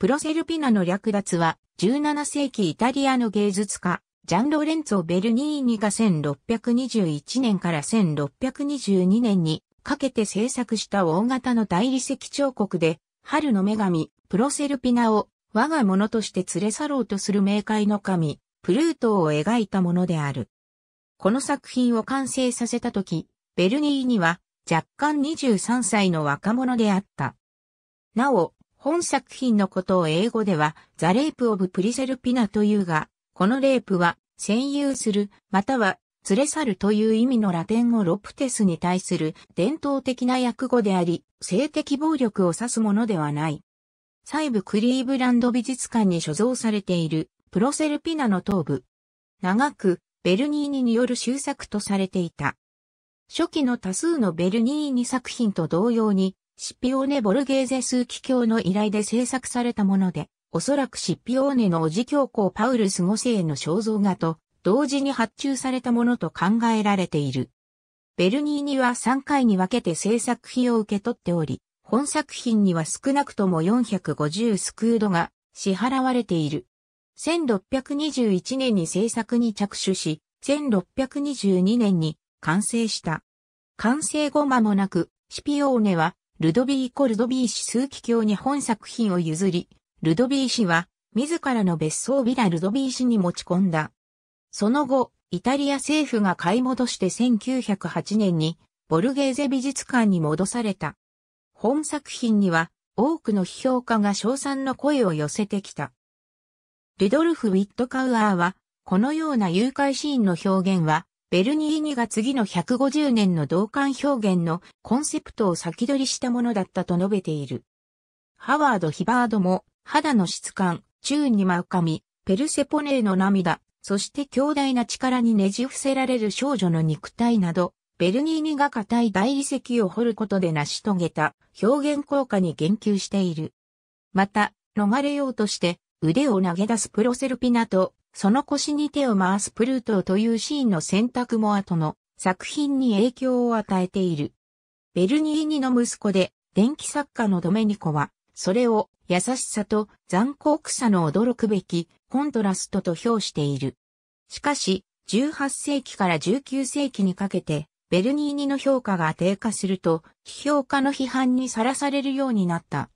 プロセルピナの略奪は、17世紀イタリアの芸術家、ジャンロレンツォ・ベルニーニが1621年から1622年にかけて制作した大型の大理石彫刻で、春の女神、プロセルピナを我が物として連れ去ろうとする冥界の神、プルートを描いたものである。この作品を完成させた時、ベルニーニは若干23歳の若者であった。なお、本作品のことを英語では、ザ・レイプ・オブ・プリセルピナというが、このレイプは、占有する、または、連れ去るという意味のラテン語ロプテスに対する伝統的な訳語であり、性的暴力を指すものではない。細部クリーブランド美術館に所蔵されているプロセルピナの頭部。長くベルニーニによる修作とされていた。初期の多数のベルニーニ作品と同様にシピオーネ・ボルゲーゼ枢機教の依頼で制作されたもので、おそらくシピオーネのおじ教皇パウルス5世の肖像画と同時に発注されたものと考えられている。ベルニーニは3回に分けて制作費を受け取っており、本作品には少なくとも450スクードが支払われている。1621年に制作に着手し、1622年に完成した。完成後間もなく、シピオーネはルドビーコ・ルドビー氏数奇教に本作品を譲り、ルドビー氏は自らの別荘ビラ・ルドビー氏に持ち込んだ。その後、イタリア政府が買い戻して1908年にボルゲーゼ美術館に戻された。本作品には多くの批評家が称賛の声を寄せてきた。ルドルフ・ウィットカウアーは、このような誘拐シーンの表現は、ベルニーニが次の150年の同感表現のコンセプトを先取りしたものだったと述べている。ハワード・ヒバードも肌の質感、宙に舞うみ、ペルセポネーの涙、そして強大な力にねじ伏せられる少女の肉体など、ベルニーニが硬い大理石を掘ることで成し遂げた表現効果に言及している。また、逃れようとして腕を投げ出すプロセルピナとその腰に手を回すプルートというシーンの選択も後の作品に影響を与えている。ベルニーニの息子で、電気作家のドメニコは、それを優しさと残酷さの驚くべきコントラストと評している。しかし、18世紀から19世紀にかけて、ベルニーニの評価が低下すると、批評家の批判にさらされるようになった。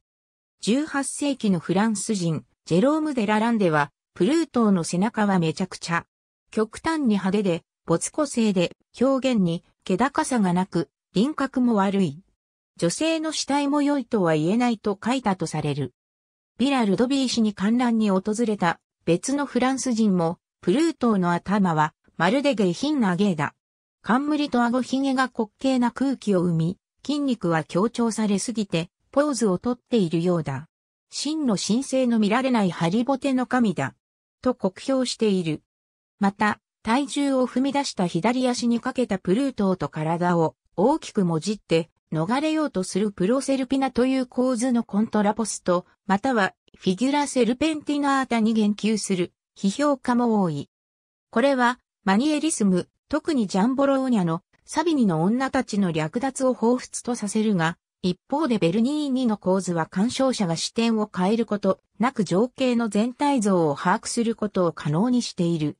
18世紀のフランス人、ジェローム・デラランデは、プルートーの背中はめちゃくちゃ。極端に派手で、没個性で、表現に、気高さがなく、輪郭も悪い。女性の死体も良いとは言えないと書いたとされる。ビラ・ルドビー氏に観覧に訪れた別のフランス人も、プルートーの頭はまるで下品な芸だ。冠と顎ひげが滑稽な空気を生み、筋肉は強調されすぎて、ポーズをとっているようだ。真の神聖の見られないハリボテの神だ。と酷評している。また、体重を踏み出した左足にかけたプルートーと体を大きくもじって逃れようとするプロセルピナという構図のコントラポスト、またはフィギュラセルペンティナータに言及する批評家も多い。これはマニエリスム、特にジャンボローニャのサビニの女たちの略奪を彷彿とさせるが、一方でベルニーニの構図は鑑賞者が視点を変えることなく情景の全体像を把握することを可能にしている。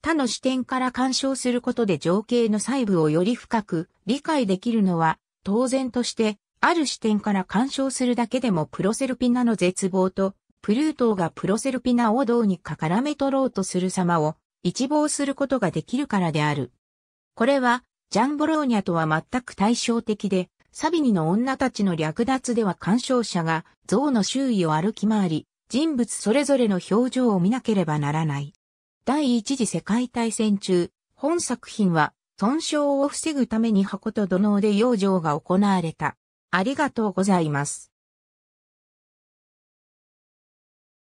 他の視点から鑑賞することで情景の細部をより深く理解できるのは当然としてある視点から鑑賞するだけでもプロセルピナの絶望とプルートーがプロセルピナをどうにかからめ取ろうとする様を一望することができるからである。これはジャンボローニャとは全く対照的でサビニの女たちの略奪では鑑賞者が像の周囲を歩き回り、人物それぞれの表情を見なければならない。第一次世界大戦中、本作品は、損傷を防ぐために箱と土のうで養生が行われた。ありがとうございます。